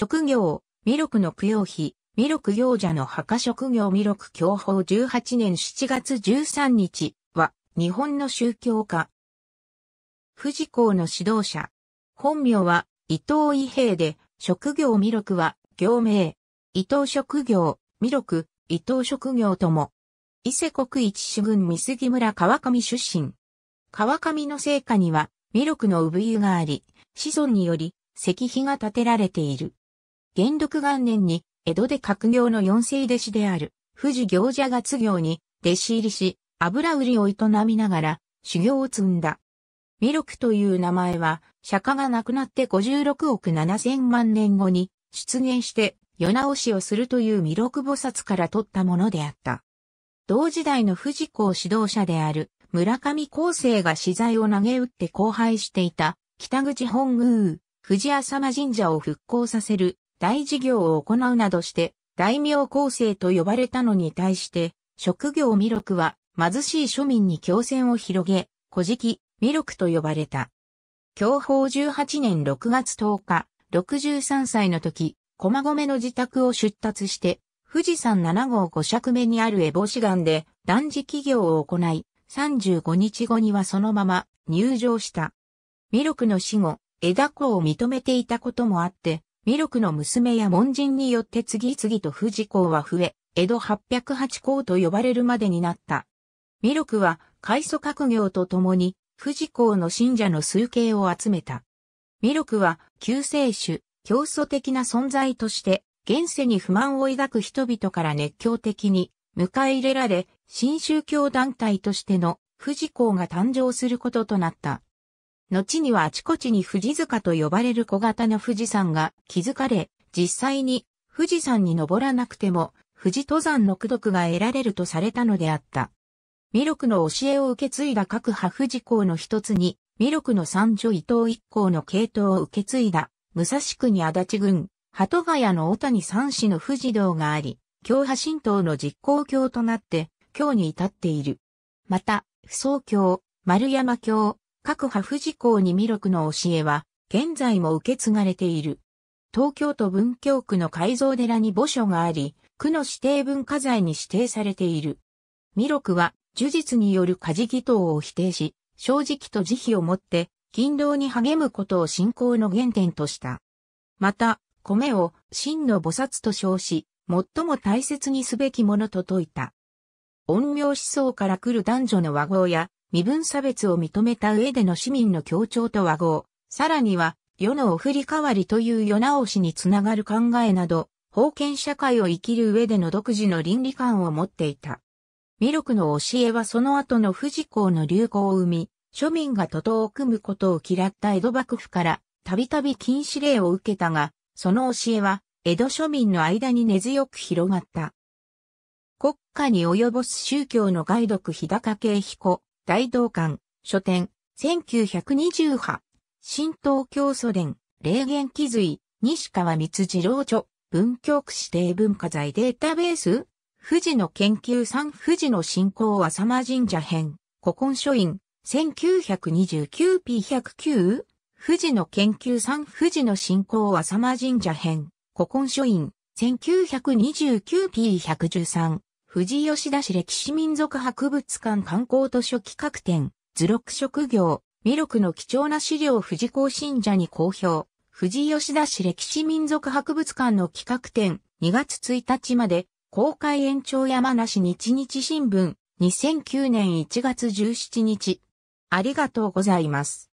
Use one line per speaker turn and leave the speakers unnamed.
職業、弥勒の供養碑、弥勒行者の墓職業弥勒教法18年7月13日は、日本の宗教家。富士校の指導者。本名は、伊藤伊平で、職業弥勒は、行名。伊藤職業、弥勒、伊藤職業とも。伊勢国一主軍三杉村川上出身。川上の聖火には、弥勒の産湯があり、子孫により、石碑が建てられている。元禄元年に、江戸で閣業の四世弟子である、富士行者が業に、弟子入りし、油売りを営みながら、修行を積んだ。弥勒という名前は、釈迦が亡くなって56億7000万年後に、出現して、世直しをするという弥勒菩薩から取ったものであった。同時代の富士校指導者である村上康生が資材を投げ打って荒廃していた北口本宮、富士浅間神社を復興させる大事業を行うなどして、大名構成と呼ばれたのに対して、職業弥勒は貧しい庶民に強戦を広げ、古事記、弥勒と呼ばれた。享保18年6月10日、63歳の時、駒込の自宅を出立して、富士山7号5尺目にある烏帽子岩で断食業を行い、35日後にはそのまま入場した。弥勒の死後、枝子を認めていたこともあって、ミルクの娘や門人によって次々と富士港は増え、江戸808校と呼ばれるまでになった。ミルクは、海祖閣業とともに、富士港の信者の数形を集めた。ミルクは、救世主、教祖的な存在として、現世に不満を抱く人々から熱狂的に迎え入れられ、新宗教団体としての富士港が誕生することとなった。後にはあちこちに富士塚と呼ばれる小型の富士山が築かれ、実際に富士山に登らなくても富士登山の功徳が得られるとされたのであった。弥勒の教えを受け継いだ各派富士校の一つに、弥勒の三女伊藤一校の系統を受け継いだ、武蔵国足立郡、鳩ヶ谷の小谷三市の富士道があり、京派神道の実行教となって、京に至っている。また、不走教、丸山教、各派富士校に弥勒の教えは、現在も受け継がれている。東京都文京区の改造寺に墓所があり、区の指定文化財に指定されている。弥勒は、呪術による家事祈祷を否定し、正直と慈悲をもって、勤労に励むことを信仰の原点とした。また、米を真の菩薩と称し、最も大切にすべきものと説いた。陰陽思想から来る男女の和合や、身分差別を認めた上での市民の協調と和合、さらには、世のお振り代わりという世直しにつながる考えなど、封建社会を生きる上での独自の倫理観を持っていた。弥勒の教えはその後の富士公の流行を生み、庶民が徒党を組むことを嫌った江戸幕府からたびたび禁止令を受けたが、その教えは江戸庶民の間に根強く広がった。国家に及ぼす宗教の外毒日高慶彦、大道館、書店、1 9 2派、新東京ソ連、霊言気髄、西川光次郎著、文京区指定文化財データベース、富士の研究ん富士の信仰浅間神社編、古今書院、1929p109、富士の研究ん富士の信仰浅間神社編、古今書院、1929p113、富士吉田市歴史民族博物館観光図書企画展、図録職業、魅力の貴重な資料富士行信者に好評。富士吉田市歴史民族博物館の企画展、2月1日まで、公開延長山梨日日新聞、2009年1月17日。ありがとうございます。